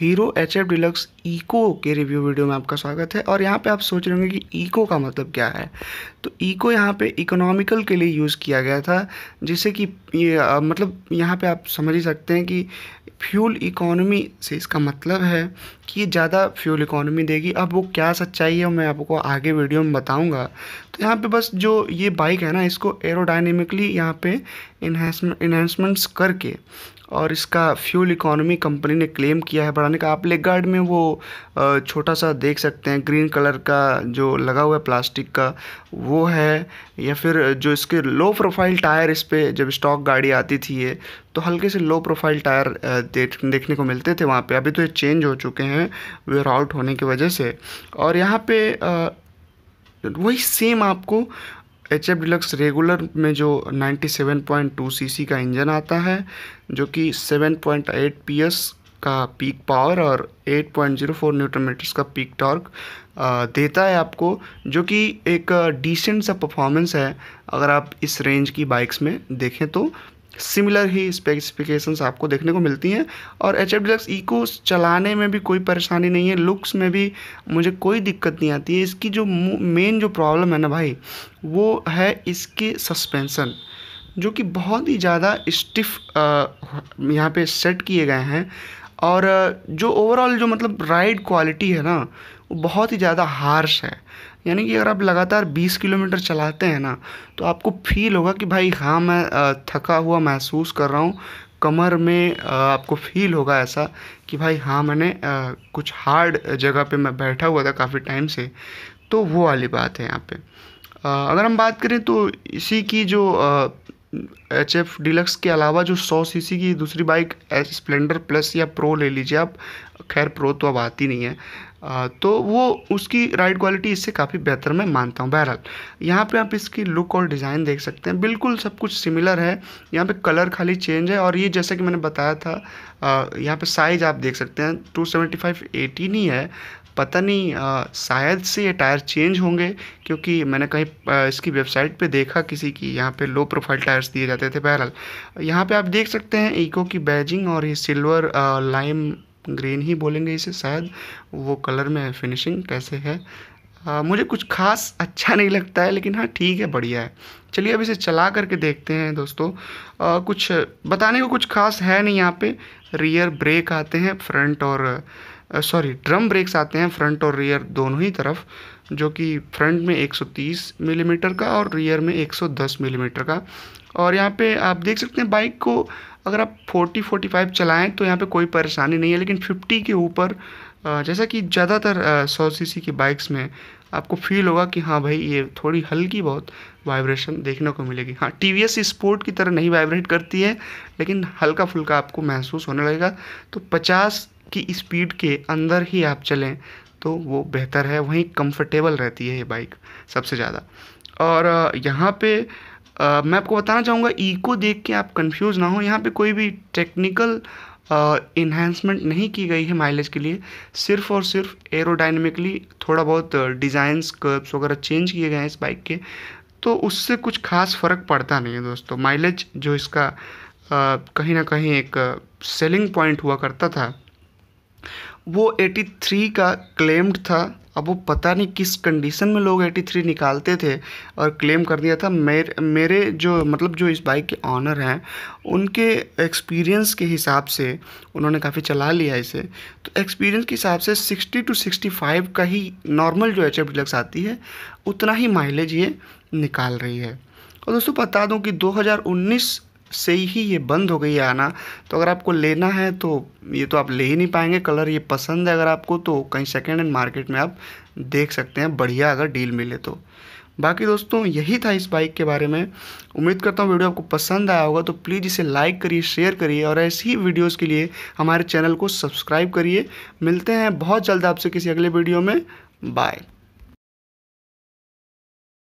hero H F Deluxe Eco के review video में आपका स्वागत है और यहाँ पे आप सोच रहे होंगे कि ईको का मतलब क्या है तो ई को यहाँ पे इकोनॉमिकल के लिए यूज़ किया गया था जिससे कि ये मतलब यहाँ पे आप समझ ही सकते हैं कि फ्यूल इकोनॉमी से इसका मतलब है कि ये ज़्यादा फ्यूल इकोनॉमी देगी अब वो क्या सच्चाई है मैं आपको आगे वीडियो में बताऊँगा तो यहाँ पर बस जो ये बाइक है ना इसको एरोडाइनमिकली यहाँ पर इन्हेंसमेंट्स करके और इसका फ्यूल इकोनॉमी कंपनी ने क्लेम किया है बढ़ाने का आप लेग गार्ड में वो छोटा सा देख सकते हैं ग्रीन कलर का जो लगा हुआ है प्लास्टिक का वो वो है या फिर जो इसके लो प्रोफाइल टायर इस पर जब स्टॉक गाड़ी आती थी ये तो हल्के से लो प्रोफाइल टायर देख देखने को मिलते थे वहाँ पे अभी तो ये चेंज हो चुके हैं वेयर आउट होने की वजह से और यहाँ पे वही सेम आपको एच एफ डिलक्स रेगुलर में जो 97.2 सीसी का इंजन आता है जो कि 7.8 पीएस का पीक पावर और 8.04 न्यूटन मीटर्स का पीक टॉर्क देता है आपको जो कि एक डिसेंट सा परफॉर्मेंस है अगर आप इस रेंज की बाइक्स में देखें तो सिमिलर ही स्पेसिफिकेशंस आपको देखने को मिलती हैं और एच एफ डिलक्स ईको चलाने में भी कोई परेशानी नहीं है लुक्स में भी मुझे कोई दिक्कत नहीं आती है इसकी जो मेन जो प्रॉब्लम है ना भाई वो है इसके सस्पेंसन जो कि बहुत ही ज़्यादा स्टिफ यहाँ पे सेट किए गए हैं और जो ओवरऑल जो मतलब राइड क्वालिटी है ना वो बहुत ही ज़्यादा हार्श है यानी कि अगर आप लगातार 20 किलोमीटर चलाते हैं ना तो आपको फील होगा कि भाई हाँ मैं थका हुआ महसूस कर रहा हूँ कमर में आपको फील होगा ऐसा कि भाई हाँ मैंने कुछ हार्ड जगह पे मैं बैठा हुआ था काफ़ी टाइम से तो वो वाली बात है यहाँ पे अगर हम बात करें तो इसी की जो एच एफ डिलक्स के अलावा जो सौ सीसी की दूसरी बाइक स्प्लेंडर प्लस या प्रो ले लीजिए आप खैर प्रो तो अब आती नहीं है आ, तो वो उसकी राइड क्वालिटी इससे काफ़ी बेहतर मैं मानता हूँ बहरहाल यहाँ पे आप इसकी लुक और डिज़ाइन देख सकते हैं बिल्कुल सब कुछ सिमिलर है यहाँ पे कलर खाली चेंज है और ये जैसा कि मैंने बताया था यहाँ पे साइज़ आप देख सकते हैं टू सेवेंटी फाइव एटीन ही है पता नहीं आ, शायद से ये टायर चेंज होंगे क्योंकि मैंने कहीं इसकी वेबसाइट पे देखा किसी की यहाँ पे लो प्रोफाइल टायर्स दिए जाते थे बहरहाल यहाँ पे आप देख सकते हैं इको की बैजिंग और ये सिल्वर लाइम ग्रीन ही बोलेंगे इसे शायद वो कलर में फिनिशिंग कैसे है आ, मुझे कुछ खास अच्छा नहीं लगता है लेकिन हाँ ठीक है बढ़िया है चलिए अब इसे चला करके देखते हैं दोस्तों आ, कुछ बताने को कुछ खास है नहीं यहाँ पे रियर ब्रेक आते हैं फ्रंट और सॉरी ड्रम ब्रेक्स आते हैं फ्रंट और रियर दोनों ही तरफ जो कि फ्रंट में 130 मिलीमीटर mm का और रियर में 110 मिलीमीटर mm का और यहाँ पे आप देख सकते हैं बाइक को अगर आप 40 45 चलाएं तो यहाँ पे कोई परेशानी नहीं है लेकिन 50 के ऊपर जैसा कि ज़्यादातर सौ सीसी की बाइक्स में आपको फील होगा कि हाँ भाई ये थोड़ी हल्की बहुत वाइब्रेशन देखने को मिलेगी हाँ टी वी स्पोर्ट की तरह नहीं वाइब्रेट करती है लेकिन हल्का फुल्का आपको महसूस होने लगेगा तो पचास की स्पीड के अंदर ही आप चलें तो वो बेहतर है वहीं कंफर्टेबल रहती है ये बाइक सबसे ज़्यादा और यहाँ पे आ, मैं आपको बताना चाहूँगा ईको देख के आप कंफ्यूज ना हो यहाँ पे कोई भी टेक्निकल इन्हेंसमेंट नहीं की गई है माइलेज के लिए सिर्फ और सिर्फ एरोडाइनमिकली थोड़ा बहुत डिज़ाइंस कर्ब्स वगैरह चेंज किए गए हैं इस बाइक के तो उससे कुछ खास फ़र्क पड़ता नहीं है दोस्तों माइलेज जो इसका आ, कहीं ना कहीं एक सेलिंग पॉइंट हुआ करता था वो 83 का क्लेम्ड था अब वो पता नहीं किस कंडीशन में लोग 83 निकालते थे और क्लेम कर दिया था मेरे मेरे जो मतलब जो इस बाइक के ऑनर हैं उनके एक्सपीरियंस के हिसाब से उन्होंने काफ़ी चला लिया इसे तो एक्सपीरियंस के हिसाब से 60 टू 65 का ही नॉर्मल जो एच एफ डिलक्स आती है उतना ही माइलेज ये निकाल रही है और दोस्तों बता दूँ कि दो से ही ये बंद हो गई है आना तो अगर आपको लेना है तो ये तो आप ले ही नहीं पाएंगे कलर ये पसंद है अगर आपको तो कहीं सेकेंड हैंड मार्केट में आप देख सकते हैं बढ़िया अगर डील मिले तो बाकी दोस्तों यही था इस बाइक के बारे में उम्मीद करता हूँ वीडियो आपको पसंद आया होगा तो प्लीज़ इसे लाइक करिए शेयर करिए और ऐसी ही वीडियोज़ के लिए हमारे चैनल को सब्सक्राइब करिए मिलते हैं बहुत जल्द आपसे किसी अगले वीडियो में बाय